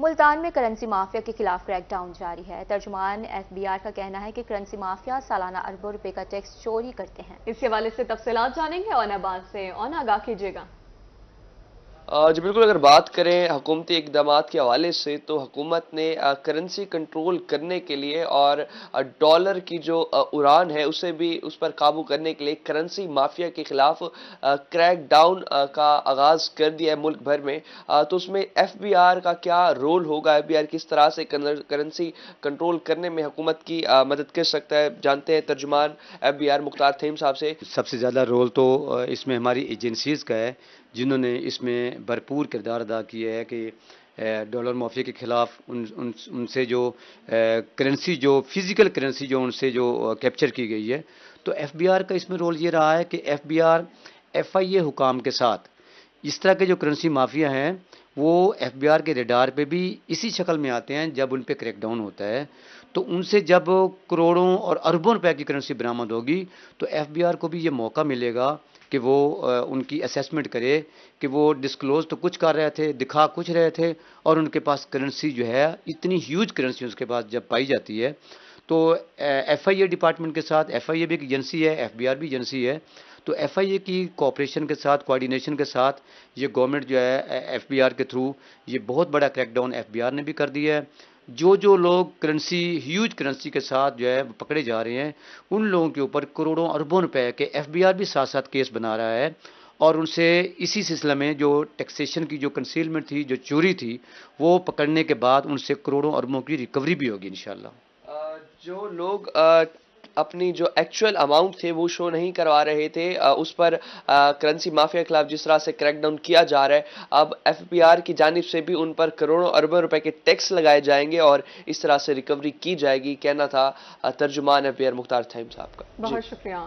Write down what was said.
मुल्तान में currency mafia के खिलाफ क्रैकडाउन जारी है तर्जुमान एफ बी आर का कहना है कि करेंसी माफिया सालाना अरबों रुपए का टैक्स चोरी करते हैं इसके हवाले से तफसीत जानेंगे औनाबाद से औना आगाह कीजिएगा जी बिल्कुल अगर बात करें हुकूमती इकदाम के हवाले से तो हुकूमत ने करेंसी कंट्रोल करने के लिए और डॉलर की जो उड़ान है उसे भी उस पर काबू करने के लिए करेंसी माफिया के खिलाफ क्रैक डाउन का आगाज़ कर दिया है मुल्क भर में तो उसमें एफ बी आर का क्या रोल होगा एफ बी आर किस तरह से करेंसी कंट्रोल करने में हुकूमत की मदद कर सकता है जानते हैं तर्जुमान एफ बी आर मुख्तार थीम साहब से सबसे ज़्यादा रोल तो इसमें हमारी एजेंसीज़ का है जिन्होंने इसमें भरपूर किरदार अदा किया है कि डॉलर माफिया के खिलाफ उन, उन उनसे जो करेंसी जो फिज़िकल करेंसी जो उनसे जो कैप्चर की गई है तो एफबीआर का इसमें रोल ये रहा है कि एफबीआर एफआईए हुकाम के साथ इस तरह के जो करेंसी माफिया हैं वो एफबीआर के रेडार पे भी इसी शक्ल में आते हैं जब उन पर क्रैकडाउन होता है तो उनसे जब करोड़ों और अरबों रुपए की करेंसी बरामद होगी तो एफबीआर को भी ये मौका मिलेगा कि वो उनकी असेसमेंट करे कि वो डिस्क्लोज तो कुछ कर रहे थे दिखा कुछ रहे थे और उनके पास करेंसी जो है इतनी ह्यूज करेंसी उसके पास जब पाई जाती है तो एफ आई ए डिपार्टमेंट के साथ एफ आई ए भी एक एजेंसी है एफ बी आर भी एजेंसी है तो एफ आई ए की कॉपरेशन के साथ कोऑर्डिनेशन के साथ ये गवर्नमेंट जो है एफ बी आर के थ्रू ये बहुत बड़ा क्रैकडाउन एफ बी आर ने भी कर दिया है जो जो लोग करेंसी ह्यूज करेंसी के साथ जो है पकड़े जा रहे हैं उन लोगों के ऊपर करोड़ों अरबों रुपए के एफ बी आर भी साथ साथ केस बना रहा है और उनसे इसी सिलसिले में जो टैक्सेशन की जो कंसीलमेंट थी जो चोरी थी वो पकड़ने के बाद उनसे करोड़ों अरबों की रिकवरी भी होगी इंशाल्लाह जो लोग आ, अपनी जो एक्चुअल अमाउंट थे वो शो नहीं करवा रहे थे आ, उस पर करेंसी माफिया के खिलाफ जिस तरह से क्रैकडाउन किया जा रहा है अब एफपीआर की जानब से भी उन पर करोड़ों अरबों रुपए के टैक्स लगाए जाएंगे और इस तरह से रिकवरी की जाएगी कहना था तर्जुमान एफ पी मुख्तार थाइम साहब का बहुत शुक्रिया